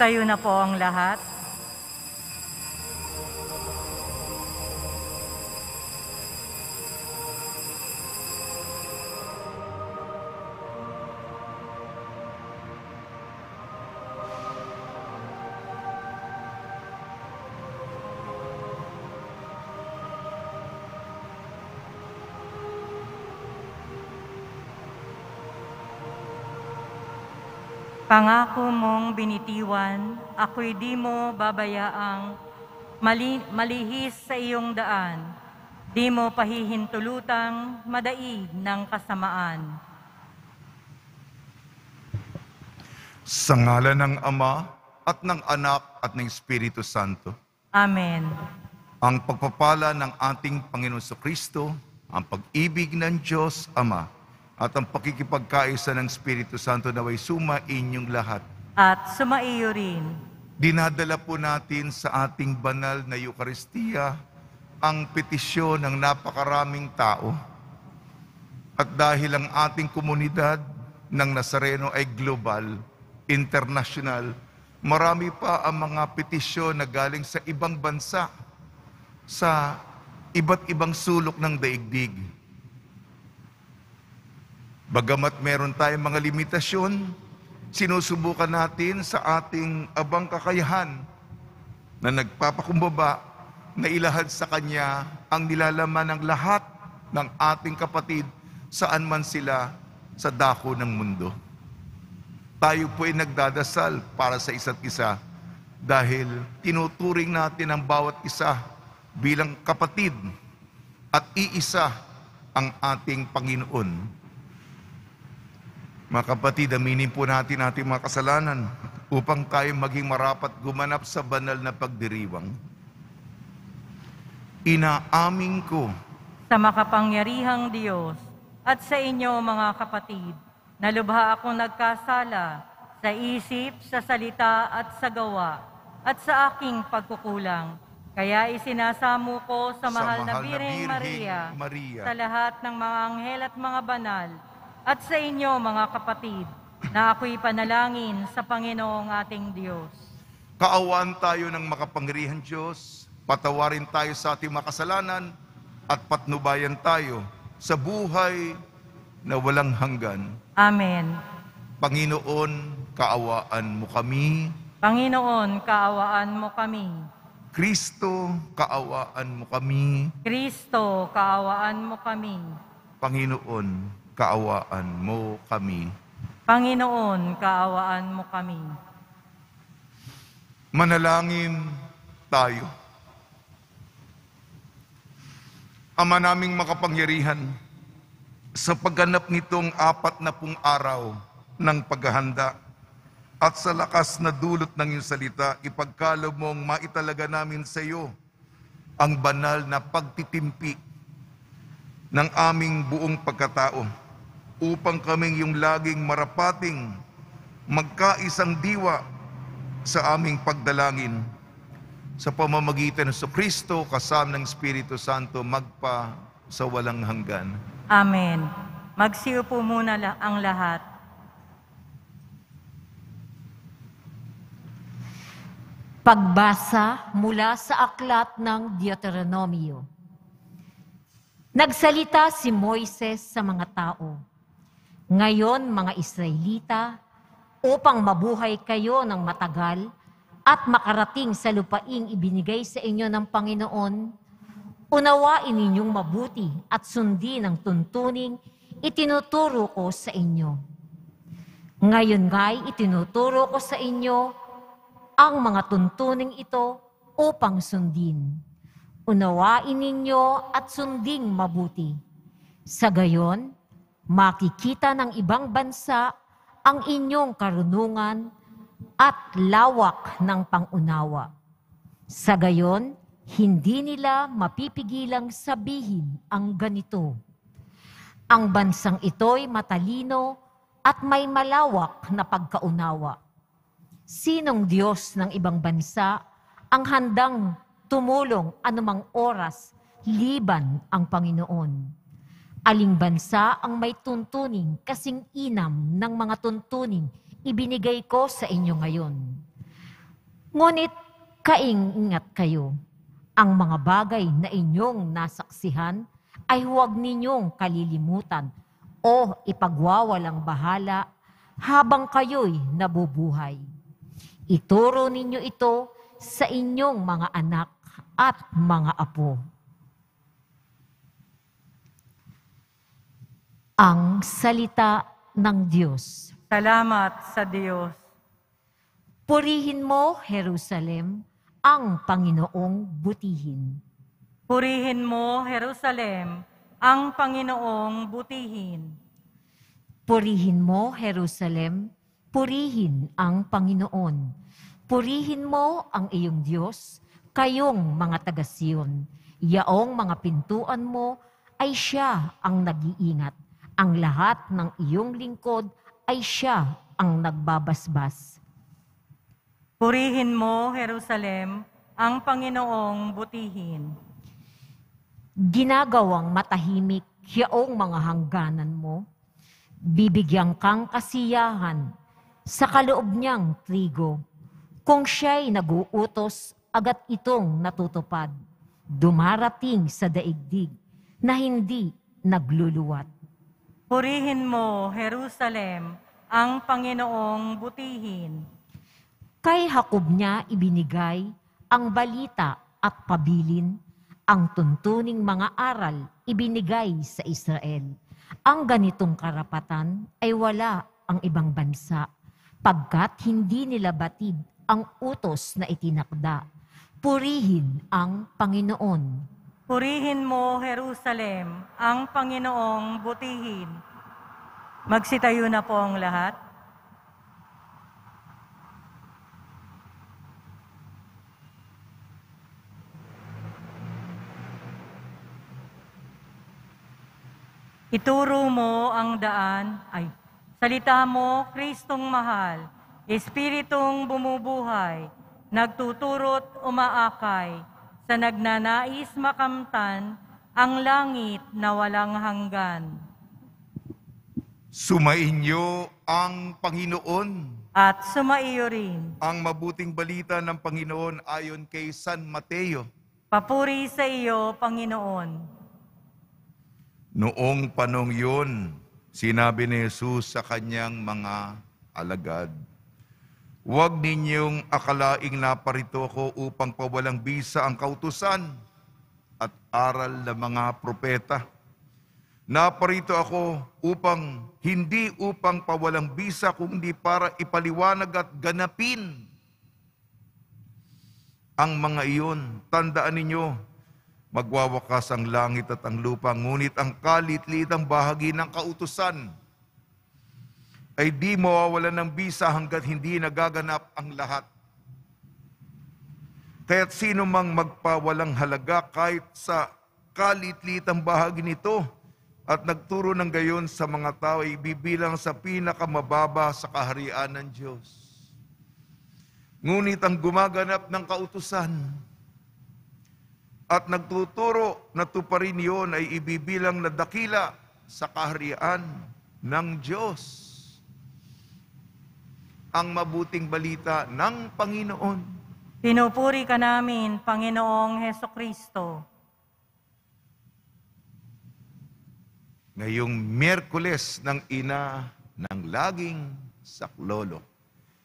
Tayo na po ang lahat. Pangako mong binitiwan, ako'y di mo babayaang mali, malihis sa iyong daan. Di mo pahihintulutang madaig ng kasamaan. Sa ngala ng Ama at ng Anak at ng Espiritu Santo. Amen. Ang pagpapala ng ating Panginoon Kristo, ang pag-ibig ng Diyos Ama, at ang pakikipagkaisa ng Espiritu Santo naway inyong lahat. At sumaiyo rin. Dinadala po natin sa ating banal na Eukaristiya ang petisyon ng napakaraming tao. At dahil ang ating komunidad ng Nazareno ay global, international, marami pa ang mga petisyon na galing sa ibang bansa, sa iba't ibang sulok ng daigdig Bagamat meron tayong mga limitasyon, sinusubukan natin sa ating abang kakayahan na nagpapakumbaba na ilahad sa Kanya ang nilalaman ng lahat ng ating kapatid saan man sila sa dako ng mundo. Tayo po ay nagdadasal para sa isa't isa dahil tinuturing natin ang bawat isa bilang kapatid at iisa ang ating Panginoon mga kapatid, aminin po natin ating mga kasalanan upang tayo maging marapat gumanap sa banal na pagdiriwang. Inaamin ko sa makapangyarihang Diyos at sa inyo mga kapatid, na lubha akong nagkasala sa isip, sa salita at sa gawa at sa aking pagkukulang. Kaya isinasamo ko sa mahal, sa mahal na Birheng Maria, Maria, sa lahat ng mga anghel at mga banal, at sa inyo mga kapatid na ako'y panalangin sa Panginoong ating Diyos. Kaawaan tayo ng makapangyarihan Diyos, patawarin tayo sa ating makasalanan at patnubayan tayo sa buhay na walang hanggan. Amen. Panginoon, kaawaan mo kami. Panginoon, kaawaan mo kami. Kristo, kaawaan mo kami. Kristo, kaawaan mo kami. Panginoon, kaawaan mo kami. Panginoon, kaawaan mo kami. Manalangin tayo. Ama naming makapangyarihan, sa pagganap nitong apat na pung araw ng paghahanda at sa lakas na dulot ng iyong salita, ipagkalob mong maitalaga namin sa iyo ang banal na pagtitimpi ng aming buong pagkatao upang kaming yung laging marapating magkaisang diwa sa aming pagdalangin sa pamamagitan ng Kristo kasama ng Espiritu Santo magpa sa walang hanggan. Amen. Magsiyo po muna ang lahat. Pagbasa mula sa aklat ng Deuteronomio. Nagsalita si Moises sa mga tao ngayon, mga Israelita, upang mabuhay kayo ng matagal at makarating sa lupaing ibinigay sa inyo ng Panginoon, unawain ninyong mabuti at sundin ang tuntuning itinuturo ko sa inyo. Ngayon nga'y itinuturo ko sa inyo ang mga tuntuning ito upang sundin. Unawain ninyo at sunding mabuti. Sa gayon, makikita ng ibang bansa ang inyong karunungan at lawak ng pangunawa. Sa gayon, hindi nila mapipigilang sabihin ang ganito. Ang bansang ito'y matalino at may malawak na pagkaunawa. Sinong Diyos ng ibang bansa ang handang tumulong anumang oras liban ang Panginoon? Aling bansa ang may tuntuning kasing inam ng mga tuntuning ibinigay ko sa inyo ngayon. Ngunit kaingat kayo. Ang mga bagay na inyong nasaksihan ay huwag ninyong kalilimutan o ipagwawalang bahala habang kayo'y nabubuhay. Ituro ninyo ito sa inyong mga anak at mga apo ang salita ng Diyos. Salamat sa Diyos. Purihin mo, Jerusalem, ang Panginoong butihin. Purihin mo, Jerusalem, ang Panginoong butihin. Purihin mo, Jerusalem, purihin ang Panginoon. Purihin mo ang iyong Diyos, kayong mga taga Yaong mga pintuan mo ay siya ang nag-iingat ang lahat ng iyong lingkod ay siya ang nagbabasbas. Purihin mo, Jerusalem, ang Panginoong butihin. Ginagawang matahimik yaong mga hangganan mo. Bibigyang kang kasiyahan sa kaloob niyang trigo. Kung siya'y naguutos, agad itong natutupad. Dumarating sa daigdig na hindi nagluluwat. Purihin mo, Jerusalem, ang Panginoong butihin. Kay Hakob niya ibinigay ang balita at pabilin, ang tuntuning mga aral ibinigay sa Israel. Ang ganitong karapatan ay wala ang ibang bansa, pagkat hindi nila batid ang utos na itinakda. Purihin ang Panginoon. Purihin mo, Jerusalem, ang Panginoong butihin. Magsitayo na po ang lahat. Ituro mo ang daan, ay, salita mo, Kristong mahal, Espiritong bumubuhay, nagtuturot umaakay, sa nagnanais makamtan ang langit na walang hanggan. Sumainyo ang Panginoon. At sumaiyo rin. Ang mabuting balita ng Panginoon ayon kay San Mateo. Papuri sa iyo, Panginoon. Noong panong yun, sinabi ni Jesus sa kanyang mga alagad, Huwag ninyong akalaing naparito ako upang pawalang bisa ang kautusan at aral ng mga propeta. Naparito ako upang, hindi upang pawalang bisa, kundi para ipaliwanag at ganapin ang mga iyon. Tandaan ninyo, magwawakas ang langit at ang lupa, ngunit ang kalitlit bahagi ng kautusan ay di mawawalan ng bisa hanggat hindi nagaganap ang lahat. Kaya't sino mang magpawalang halaga kahit sa kalitlitang bahagi nito at nagturo ng gayon sa mga tao ay bibilang sa pinakamababa sa kaharian ng Diyos. Ngunit ang gumaganap ng kautusan, at nagtuturo na tuparin iyon ay ibibilang na dakila sa kaharian ng Diyos ang mabuting balita ng Panginoon. Pinupuri ka namin, Panginoong Heso Kristo. Ngayong Merkules ng Ina ng Laging Saklolo.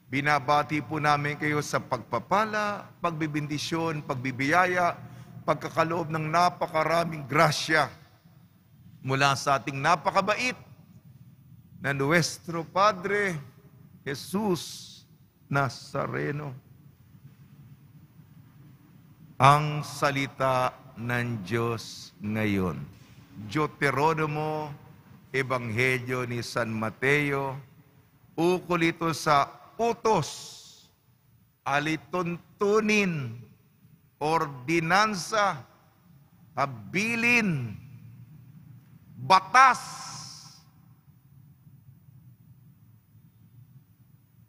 Binabati po namin kayo sa pagpapala, pagbibindisyon, pagbibiyaya, pagkakaloob ng napakaraming grasya mula sa ating napakabait na Nuestro Padre, Jesus Nazareno. Ang salita ng Diyos ngayon. Deuteronomo, Ebanghelyo ni San Mateo, ukol ito sa utos, alituntunin, ordinansa, habilin, batas,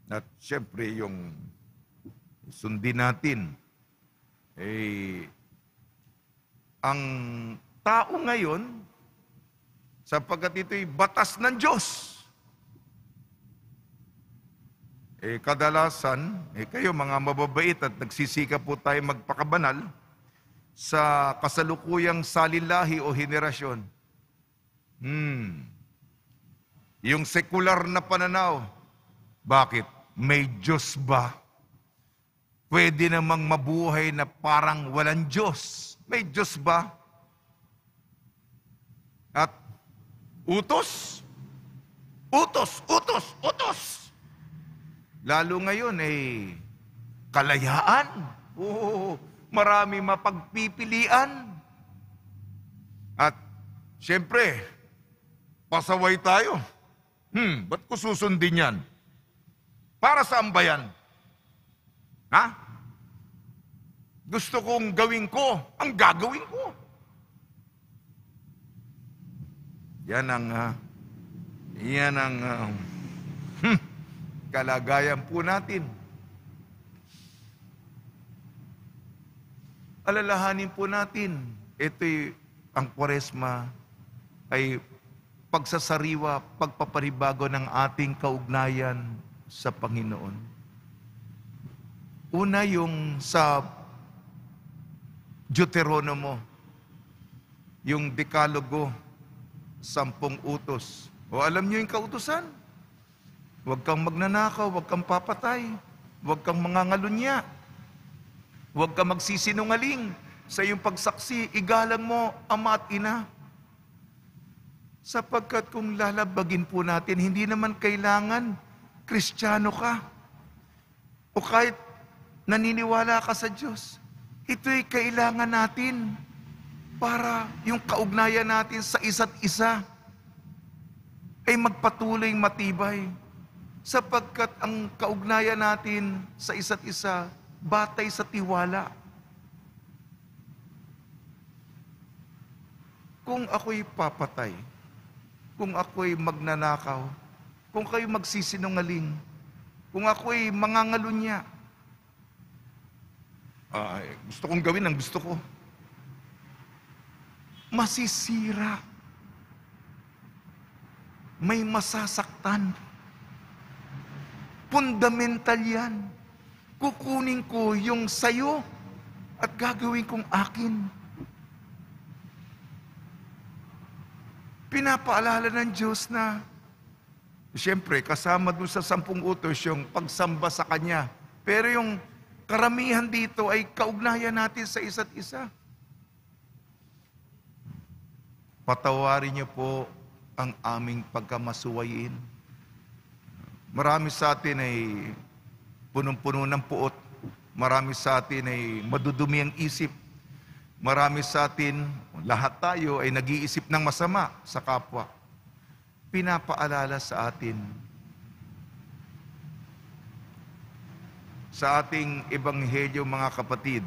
At syempre yung sundin natin, eh, ang tao ngayon, sapagkat ito'y batas ng Diyos. Eh, kadalasan, eh, kayo mga mababait at nagsisika po tayo magpakabanal sa kasalukuyang salilahi o henerasyon. Hmm. Yung sekular na pananaw. Bakit? may Diyos ba? Pwede namang mabuhay na parang walang Diyos. May Diyos ba? At utos, utos, utos, utos. Lalo ngayon ay eh, kalayaan. Oo, marami mapagpipilian. At siyempre, pasaway tayo. Hmm, ba't ko susundin yan? Para sa ba Ha? Gusto kong gawin ko, ang gagawin ko. Yan ang, uh, yan ang uh, kalagayan po natin. Alalahanin po natin, ito'y ang kwaresma ay pagsasariwa, pagpaparibago ng ating kaugnayan sa Panginoon. Una yung sa Deuteronomo, yung dekalogo, sampung utos. O alam niyo yung kautusan? Huwag kang magnanakaw, huwag kang papatay, huwag kang mangangalunya, huwag kang magsisinungaling sa iyong pagsaksi, igalang mo ama at ina. Sapagkat kung lalabagin po natin, hindi naman kailangan kristyano ka, o kahit naniniwala ka sa Diyos, ito'y kailangan natin para yung kaugnayan natin sa isa't isa ay magpatuloy matibay sapagkat ang kaugnayan natin sa isa't isa batay sa tiwala. Kung ako'y papatay, kung ako'y magnanakaw, kung kayo magsisinungaling, kung ako'y mangangalunya, ay, ah, eh, gusto kong gawin ang gusto ko. Masisira. May masasaktan. Fundamental yan. Kukunin ko yung sayo at gagawin kong akin. Pinapaalala ng Diyos na Siyempre, kasama dun sa sampung utos yung pagsamba sa Kanya. Pero yung karamihan dito ay kaugnayan natin sa isa't isa. Patawarin niyo po ang aming pagkamasuwayin. Marami sa atin ay punong-puno ng puot. Marami sa atin ay madudumi ang isip. Marami sa atin, lahat tayo ay nag-iisip ng masama sa kapwa pinapaalala sa atin sa ating ebanghelyo mga kapatid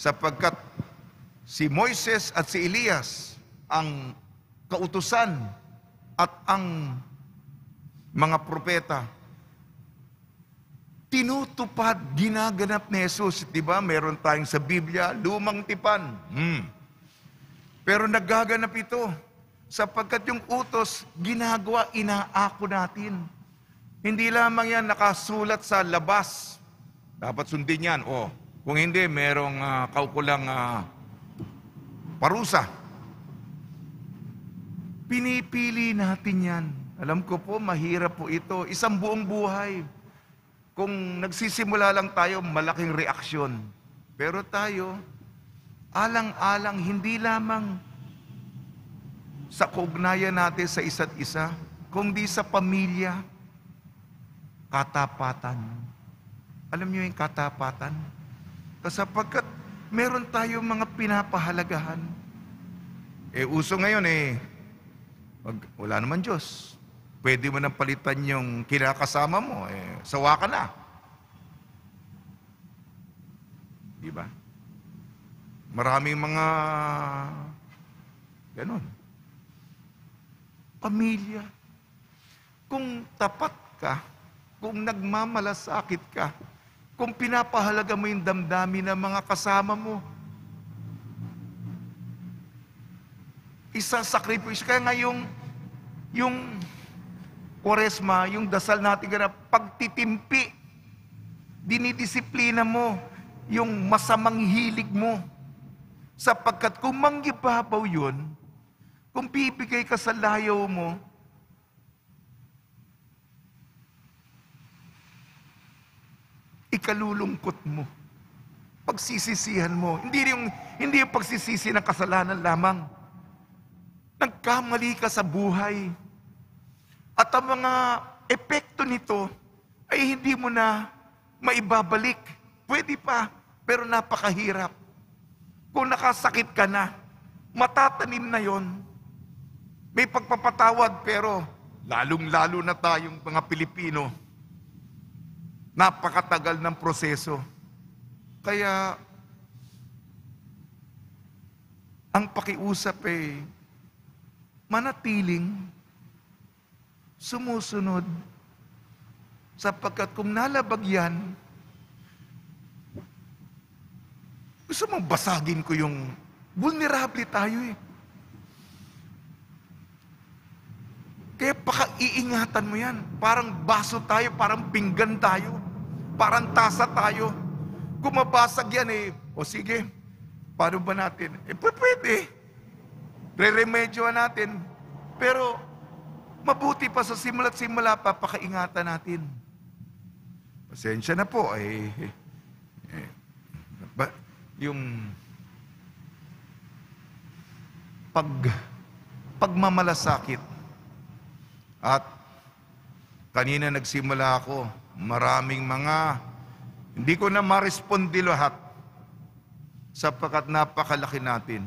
sapagkat si Moises at si Elias ang kautusan at ang mga propeta tinutupad, ginaganap ni Jesus. Di ba? Meron tayong sa Biblia, lumang tipan. Hmm. Pero nagaganap ito. Sapagkat yung utos, ginagawa, inaako natin. Hindi lamang yan nakasulat sa labas. Dapat sundin yan. O, kung hindi, merong uh, kaukulang uh, parusa. Pinipili natin yan. Alam ko po, mahirap po ito. Isang buong buhay. Kung nagsisimula lang tayo, malaking reaksyon. Pero tayo, alang-alang, hindi lamang sa kaugnayan natin sa isa't isa, kundi sa pamilya, katapatan. Alam niyo yung katapatan? Kasapagkat meron tayong mga pinapahalagahan. Eh, uso ngayon eh, pag wala naman Diyos, pwede mo nang palitan yung kinakasama mo, eh, sawa ka na. Di ba? Maraming mga ganun pamilya. Kung tapat ka, kung nagmamalasakit ka, kung pinapahalaga mo yung damdamin ng mga kasama mo, isang sacrifice. Kaya nga yung, yung kuresma, yung dasal natin ganap, pagtitimpi, dinidisiplina mo yung masamang hilig mo. Sapagkat kung manggibabaw yun, kung pipigay ka sa layaw mo, ikalulungkot mo. Pagsisisihan mo. Hindi yung, hindi yung pagsisisi ng kasalanan lamang. Nagkamali ka sa buhay. At ang mga epekto nito ay hindi mo na maibabalik. Pwede pa, pero napakahirap. Kung nakasakit ka na, matatanim na yon may pagpapatawad pero lalong-lalo na tayong mga Pilipino, napakatagal ng proseso. Kaya ang pakiusap ay eh, manatiling sumusunod sapagkat kung nalabag yan, gusto mong basagin ko yung vulnerable tayo eh. Kaya pakaiingatan mo yan. Parang baso tayo, parang pinggan tayo, parang tasa tayo. Kumabasag yan eh. O sige, paano ba natin? Eh, pwede. Re-remedyoan natin. Pero, mabuti pa sa simula't simula pa, pakaingatan natin. Pasensya na po, eh, eh, eh ba, yung pag pagmamalasakit at kanina nagsimula ako, maraming mga, hindi ko na marespondi lahat sapagkat napakalaki natin.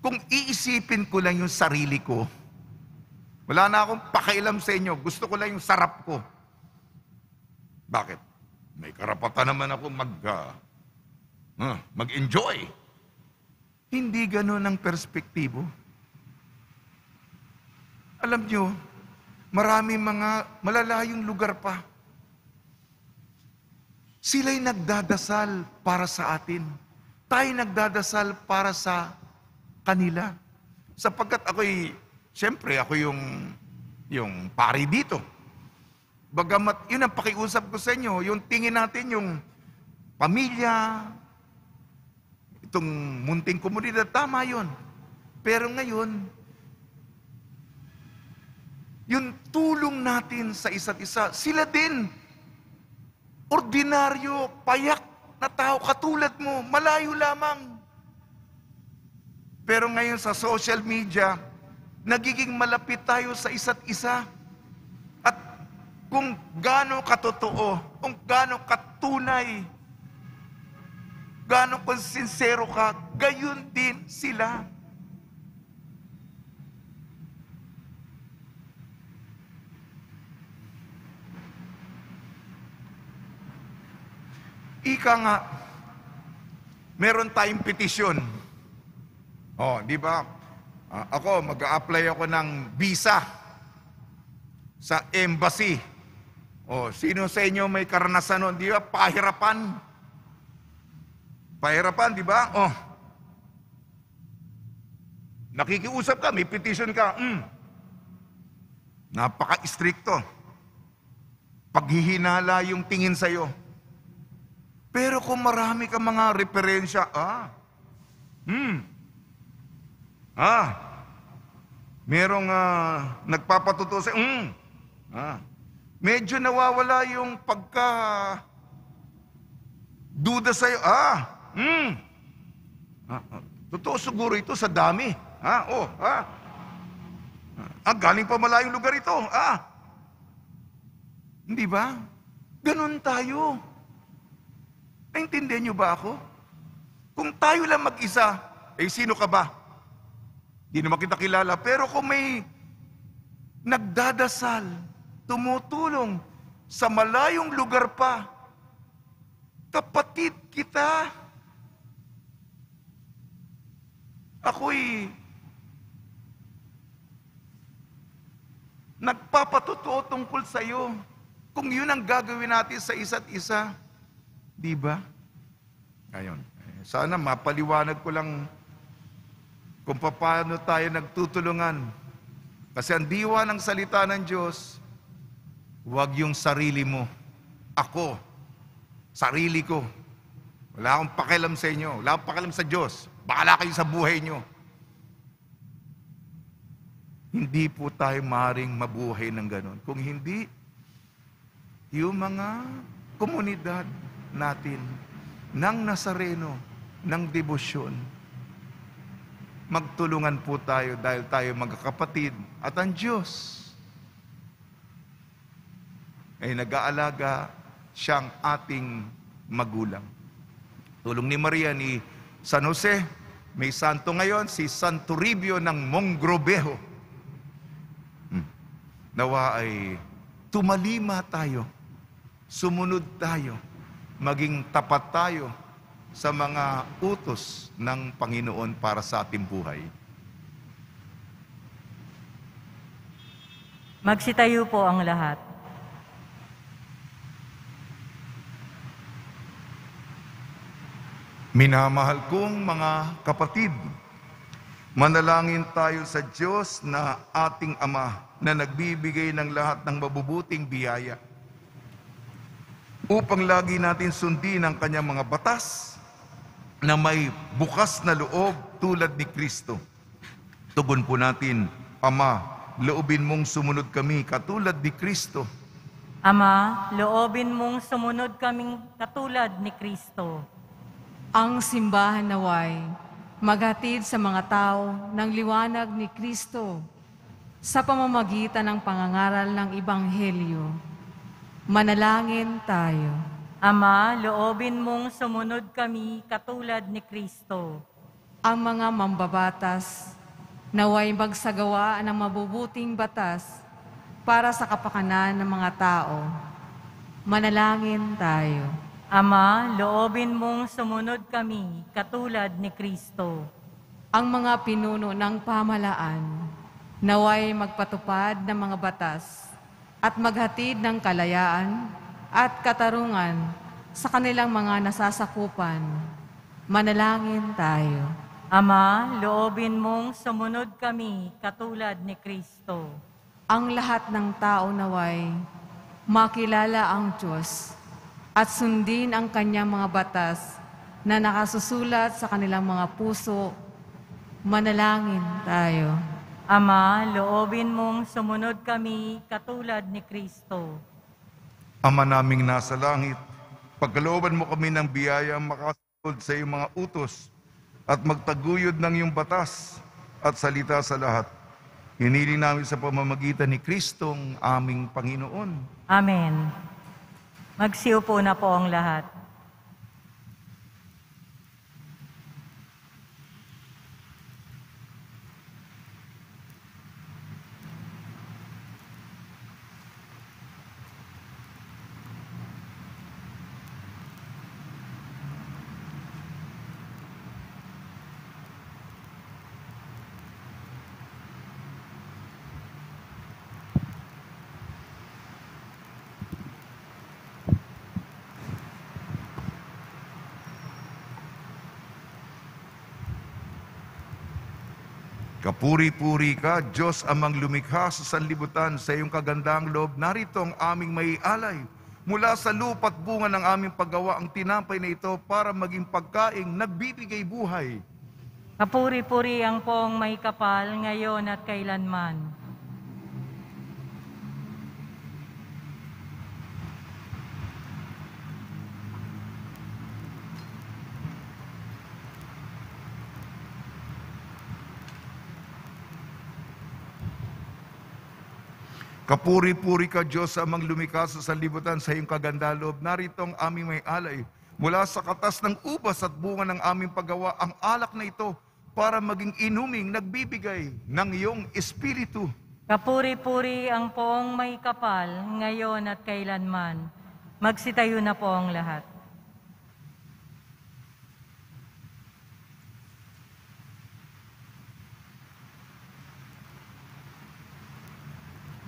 Kung iisipin ko lang yung sarili ko, wala na akong pakialam sa inyo. Gusto ko lang yung sarap ko. Bakit? May karapatan naman ako mag, uh, mag-enjoy. Hindi ganun ang perspektibo. Alam nyo, marami mga malalayong lugar pa. Sila'y nagdadasal para sa atin. Tayo nagdadasal para sa kanila. Sapagkat ako'y, siyempre, ako yung, yung pari dito. Bagamat, yun ang pakiusap ko sa inyo, yung tingin natin yung pamilya, itong munting komunidad, tama yun. Pero ngayon, yung tulong natin sa isa't isa, sila din. Ordinaryo, payak na tao, katulad mo, malayo lamang. Pero ngayon sa social media, nagiging malapit tayo sa isa't isa. At kung gaano katotoo, kung gaano katunay, gaano konsinsero ka, gayon din sila. Ika nga, meron tayong petition. Oh, di ba? Ah, ako, mag-a-apply ako ng visa sa embassy. Oh, sino sa inyo may karanasan noon? Di ba? Pahirapan. Pahirapan, di ba? Oh. Nakikiusap ka, may petition ka. Mm. Napaka-stricto. Paghihinala yung tingin sa'yo. iyo pero kung marami ka mga referensya, ah, hmm, ah, merong ah, nagpapatuto sa, hmm, ah, medyo nawawala yung pagka duda sa'yo, ah, hmm, ah, ah, totoo siguro ito sa dami, ah, oh, ah, ah, galing pa malayong lugar ito, ah, hindi ba? Ganun tayo. Naintindihan niyo ba ako? Kung tayo lang mag-isa, eh sino ka ba? Hindi naman kita kilala. Pero kung may nagdadasal, tumutulong sa malayong lugar pa, kapatid kita, ako'y nagpapatotoo tungkol sa iyo kung yun ang gagawin natin sa isa't isa. Di ba? Ayon. Sana mapaliwanag ko lang kung paano tayo nagtutulungan. Kasi ang diwa ng salita ng Diyos, huwag yung sarili mo. Ako. Sarili ko. Wala akong pakialam sa inyo. Wala akong pakialam sa Diyos. Bakala kayo sa buhay nyo. Hindi po tayo maring mabuhay ng ganun. Kung hindi, yung mga komunidad, natin ng Nazareno ng debosyon. Magtulungan po tayo dahil tayo magkakapatid at ang Diyos ay nag-aalaga siyang ating magulang. Tulong ni Maria ni San Jose, may santo ngayon si Santo Ribio ng Mongrobeho. Hmm. Nawa ay tumalima tayo, sumunod tayo maging tapat tayo sa mga utos ng Panginoon para sa ating buhay. Magsitayo po ang lahat. Minamahal kong mga kapatid, manalangin tayo sa Diyos na ating Ama na nagbibigay ng lahat ng mabubuting biyaya upang lagi natin sundin ang kanyang mga batas na may bukas na loob tulad ni Kristo. Tugon po natin, Ama, loobin mong sumunod kami katulad ni Kristo. Ama, loobin mong sumunod kaming katulad ni Kristo. Ang simbahan naway, magatid sa mga tao ng liwanag ni Kristo sa pamamagitan ng pangangaral ng Ibanghelyo Manalangin tayo. Ama, loobin mong sumunod kami katulad ni Kristo. Ang mga mambabatas, naway magsagawa ng mabubuting batas para sa kapakanan ng mga tao. Manalangin tayo. Ama, loobin mong sumunod kami katulad ni Kristo. Ang mga pinuno ng pamalaan, naway magpatupad ng mga batas at maghatid ng kalayaan at katarungan sa kanilang mga nasasakupan. Manalangin tayo. Ama, loobin mong sumunod kami katulad ni Kristo. Ang lahat ng tao naway makilala ang Diyos at sundin ang kanyang mga batas na nakasusulat sa kanilang mga puso. Manalangin tayo. Ama, loobin mong sumunod kami katulad ni Kristo. Ama naming nasa langit, pagkalooban mo kami ng biyaya makasunod sa iyong mga utos at magtaguyod ng iyong batas at salita sa lahat. Hinili namin sa pamamagitan ni Kristong aming Panginoon. Amen. Magsiupo na po ang lahat. Papuri-puri ka, Diyos amang lumikha sa sanlibutan sa iyong kagandang loob. Narito ang aming maialay. Mula sa lupa't bunga ng aming paggawa ang tinapay na ito para maging pagkaing nagbibigay buhay. Kapuri-puri ang pong may kapal ngayon at kailanman. Kapuri-puri ka Diyos sa amang lumikha sa sanlibutan sa iyong kagandaloob. Narito ang aming may alay. Mula sa katas ng ubas at bunga ng aming paggawa, ang alak na ito para maging inuming nagbibigay ng iyong espiritu. Kapuri-puri ang poong may kapal ngayon at kailanman. Magsitayo na po ang lahat.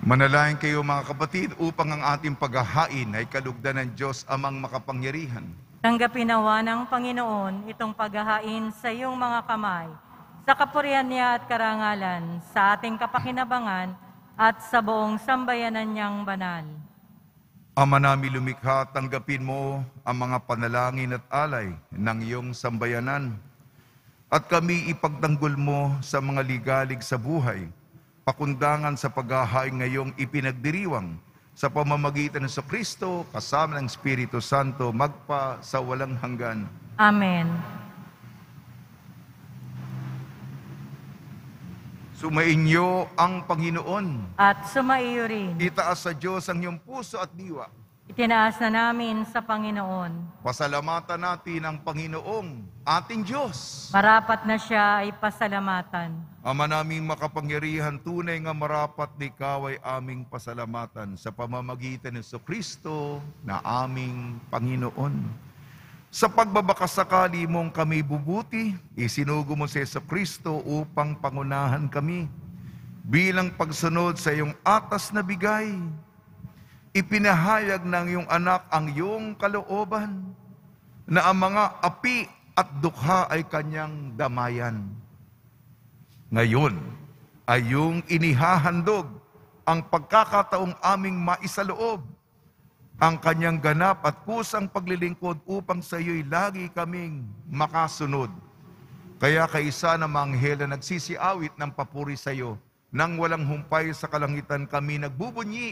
Manalain kayo mga kapatid upang ang ating paghahain ay kalugdan ng Diyos amang makapangyarihan. Tanggapin nawa ng Panginoon itong paghahain sa iyong mga kamay, sa kapurihan niya at karangalan, sa ating kapakinabangan at sa buong sambayanan niyang banal. Ama namin lumikha, tanggapin mo ang mga panalangin at alay ng iyong sambayanan at kami ipagtanggol mo sa mga ligalig sa buhay pakundangan sa paghahain ngayong ipinagdiriwang sa pamamagitan ng Kristo kasama ng Espiritu Santo magpa sa walang hanggan. Amen. Sumainyo ang Panginoon. At sumaiyo rin. Itaas sa Diyos ang iyong puso at diwa Itinaas na namin sa Panginoon. Pasalamatan natin ang Panginoong ating Diyos. Marapat na siya ay pasalamatan. Ama naming makapangyarihan, tunay nga marapat na ikaw ay aming pasalamatan sa pamamagitan ni Kristo na aming Panginoon. Sa pagbabakasakali mong kami bubuti, isinugo mo si Kristo upang pangunahan kami. Bilang pagsunod sa iyong atas na bigay, Ipinahayag ng iyong anak ang iyong kalooban na ang mga api at dukha ay kanyang damayan. Ngayon ay yung inihahandog ang pagkakataong aming maisaloob ang kanyang ganap at kusang paglilingkod upang sa iyo'y lagi kaming makasunod. Kaya kaisa na manghela nagsisiawit ng papuri sa iyo, nang walang humpay sa kalangitan kami nagbubunyi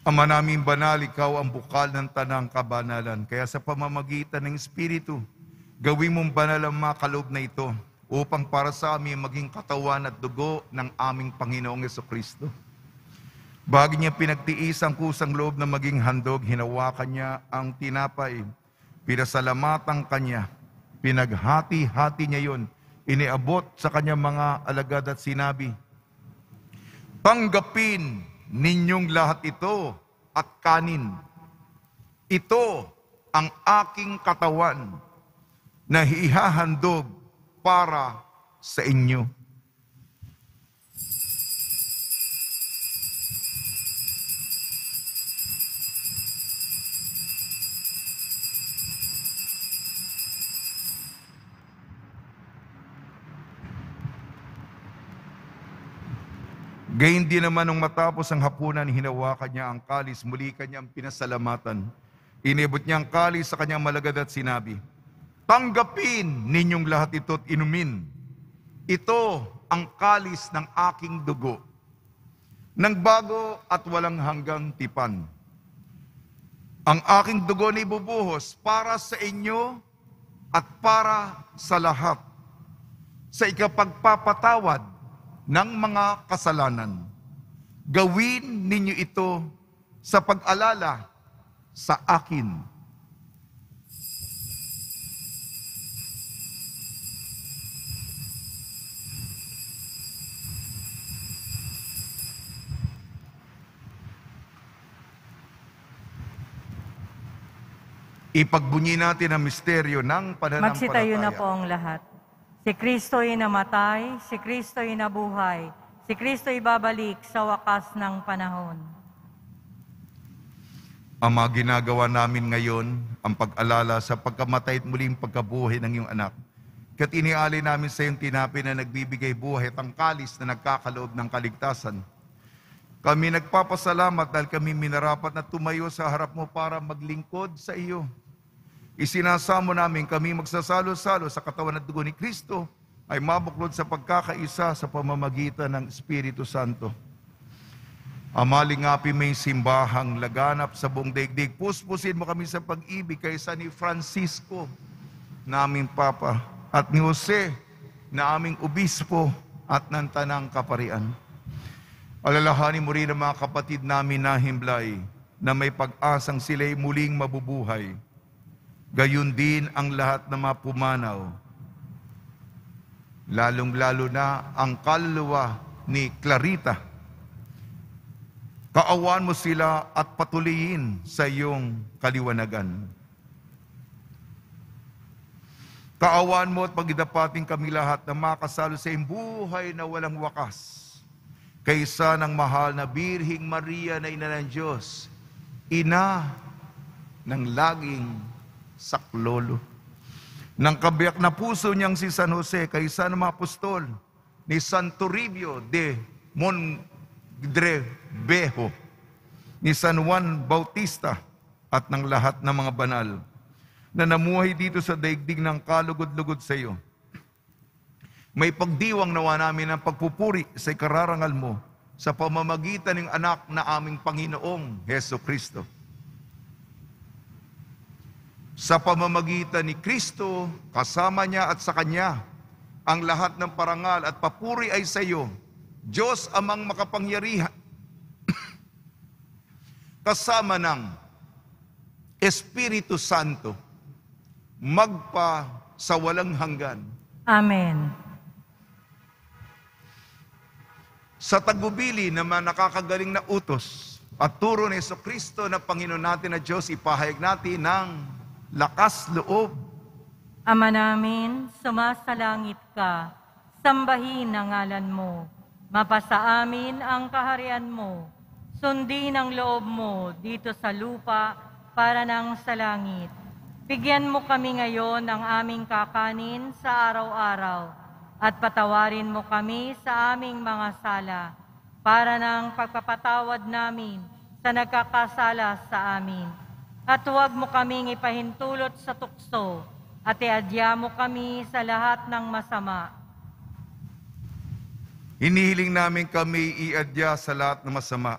Ama namin banal, ikaw ang bukal ng tanang kabanalan. Kaya sa pamamagitan ng Espiritu, gawin mong banal ang mga kaloob na ito upang para sa amin maging katawan at dugo ng aming Panginoong Yeso Kristo. Bago niya pinagtiis ang kusang loob na maging handog, hinawakan niya ang tinapay, pinasalamatan kanya, pinaghati-hati niya yon, iniabot sa kanya mga alagad at sinabi, Panggapin! ninyong lahat ito at kanin. Ito ang aking katawan na hihahandog para sa inyo. Gayun din naman nung matapos ang hapunan, hinawakan niya ang kalis, muli kanyang pinasalamatan. Inibot niya ang kalis sa kanyang malagad at sinabi, Tanggapin ninyong lahat ito at inumin. Ito ang kalis ng aking dugo, ng bago at walang hanggang tipan. Ang aking dugo na ibubuhos para sa inyo at para sa lahat sa ikapagpapatawad ng mga kasalanan. Gawin ninyo ito sa pag-alala sa akin. Ipagbunyi natin ang misteryo ng pananampalataya. Magsitayo na po ang lahat. Si Kristo'y namatay, si Kristo'y nabuhay, si Kristo'y babalik sa wakas ng panahon. Ang ginagawa namin ngayon, ang pag-alala sa pagkamatay at muling pagkabuhay ng iyong anak. Kat iniali namin sa iyong tinapin na nagbibigay buhay at ang kalis na nagkakaloob ng kaligtasan. Kami nagpapasalamat dahil kami minarapat na tumayo sa harap mo para maglingkod sa iyo. Isinasamo namin kami magsasalo-salo sa katawan at dugo ni Kristo ay mabuklod sa pagkakaisa sa pamamagitan ng Espiritu Santo. Amaling api may simbahang laganap sa buong daigdig. Puspusin mo kami sa pag-ibig kaysa ni Francisco, naming Papa, at ni Jose, na aming obispo at ng tanang kaparian. Alalahanin mo rin ang mga kapatid namin na himlay na may pag-asang sila'y muling mabubuhay gayon din ang lahat na mapumanaw, lalong-lalo na ang kaluluwa ni Clarita. Kaawaan mo sila at patuliin sa iyong kaliwanagan. Kaawaan mo at pagdapating kami lahat na makasalo sa iyong buhay na walang wakas. Kaysa ng mahal na Birhing Maria na ina ng Diyos, ina ng laging saklolo. Nang kabiyak na puso niyang si San Jose, kaysa ng mga apostol ni Santo Ribio de Mondre Mondrevejo, ni San Juan Bautista, at ng lahat ng mga banal na namuhay dito sa daigdig ng kalugod-lugod sa iyo. May pagdiwang nawa namin ng pagpupuri sa ikararangal mo sa pamamagitan ng anak na aming Panginoong Heso Kristo sa pamamagitan ni Kristo, kasama niya at sa Kanya, ang lahat ng parangal at papuri ay sa iyo, Diyos amang makapangyarihan, kasama ng Espiritu Santo, magpa sa walang hanggan. Amen. Sa tagubili na nakakagaling na utos at turo ni Kristo na Panginoon natin na Diyos, ipahayag natin ng lakas loob. Ama namin, sumasalangit ka, sambahin ang ngalan mo, mapasa amin ang kaharian mo, sundin ang loob mo dito sa lupa para nang sa langit. Bigyan mo kami ngayon ng aming kakanin sa araw-araw at patawarin mo kami sa aming mga sala para ng pagpapatawad namin sa nagkakasala sa amin at huwag mo kaming ipahintulot sa tukso at iadya mo kami sa lahat ng masama. Inihiling namin kami iadya sa lahat ng masama.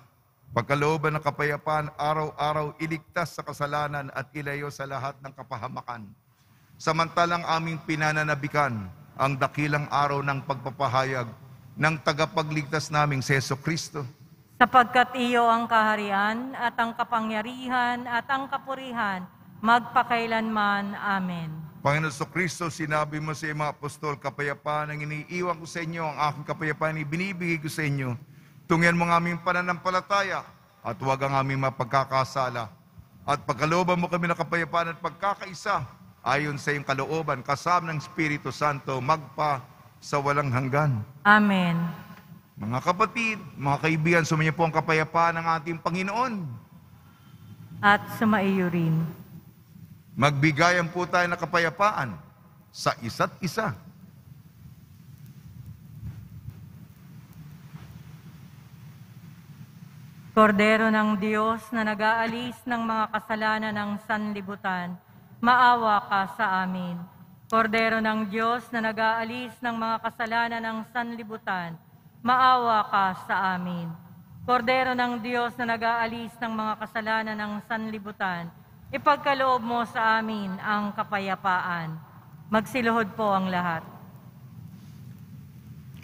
Pagkalooban ng kapayapaan, araw-araw iligtas sa kasalanan at ilayo sa lahat ng kapahamakan. Samantalang aming pinananabikan ang dakilang araw ng pagpapahayag ng tagapagligtas naming Seso Kristo sapagkat iyo ang kaharian at ang kapangyarihan at ang kapurihan magpakailanman. Amen. Panginoon so Kristo, sinabi mo sa mga apostol, kapayapaan ang iniiwan ko sa inyo, ang aking kapayapaan ibinibigay ko sa inyo. Tungyan mo ng aming pananampalataya at huwag ang aming mapagkakasala. At pagkalooban mo kami ng kapayapaan at pagkakaisa, ayon sa iyong kalooban, kasama ng Espiritu Santo, magpa sa walang hanggan. Amen. Mga kapatid, mga kaibigan, sumayo po ang kapayapaan ng ating Panginoon. At sumaiyo rin. Magbigayan po tayo ng kapayapaan sa isa't isa. Kordero ng Diyos na nag-aalis ng mga kasalanan ng sanlibutan, maawa ka sa amin. Kordero ng Diyos na nag-aalis ng mga kasalanan ng sanlibutan, maawa ka sa amin. Kordero ng Diyos na nag-aalis ng mga kasalanan ng sanlibutan, ipagkaloob mo sa amin ang kapayapaan. Magsiluhod po ang lahat.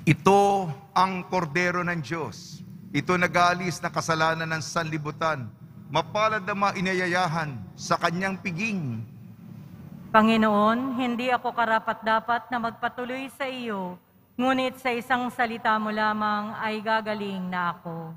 Ito ang kordero ng Diyos. Ito nag-aalis na kasalanan ng sanlibutan. Mapalad na mainayayahan sa kanyang piging. Panginoon, hindi ako karapat-dapat na magpatuloy sa iyo Ngunit sa isang salita mo lamang ay gagaling na ako.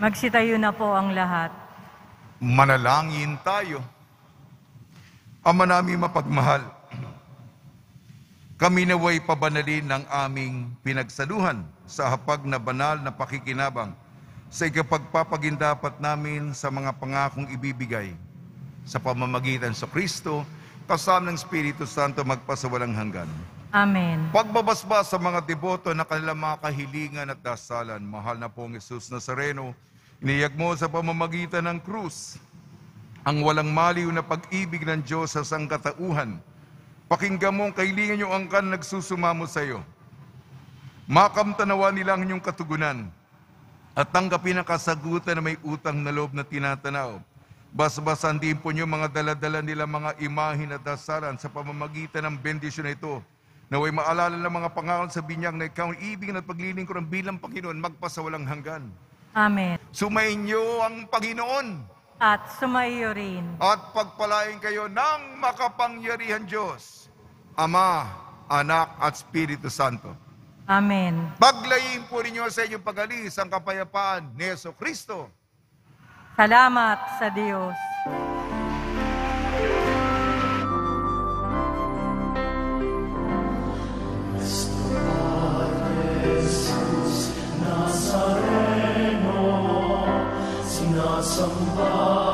Magsitayo na po ang lahat. Manalangin tayo. Ama namin mapagmahal, kami naway pabanalin ng aming pinagsaluhan sa hapag na banal na pakikinabang sa ikapagpapagindapat namin sa mga pangakong ibibigay sa pamamagitan sa Kristo kasama ng Espiritu Santo magpasawalang hanggan. Amen. Pagbabasba sa mga deboto na kanilang mga kahilingan at dasalan, mahal na pong Isus Nazareno, Sareno, Iniyag mo sa pamamagitan ng krus ang walang maliw na pag-ibig ng Diyos sa sangkatauhan. Pakinggan mo ang kailingan yung angkan nagsusumamo sa iyo. Makamtanawa nila ang inyong katugunan at tanggapin ang kasagutan na may utang na loob na tinatanaw. Basbasan din po niyo mga daladala nila mga imahe na dasaran sa pamamagitan ng bendisyon na ito. Naway maalala ng mga pangalan sa binyang na ikaw ang ibig at pagliling ko ng bilang Panginoon magpasawalang hanggan. Amen. Sumainyo ang Panginoon. At sumaiyo rin. At pagpalain kayo ng makapangyarihan Diyos, Ama, Anak at Espiritu Santo. Amen. Paglayin po ninyo sa inyong pag-alis ang kapayapaan ni Yeso Kristo. Salamat sa Diyos. Oh.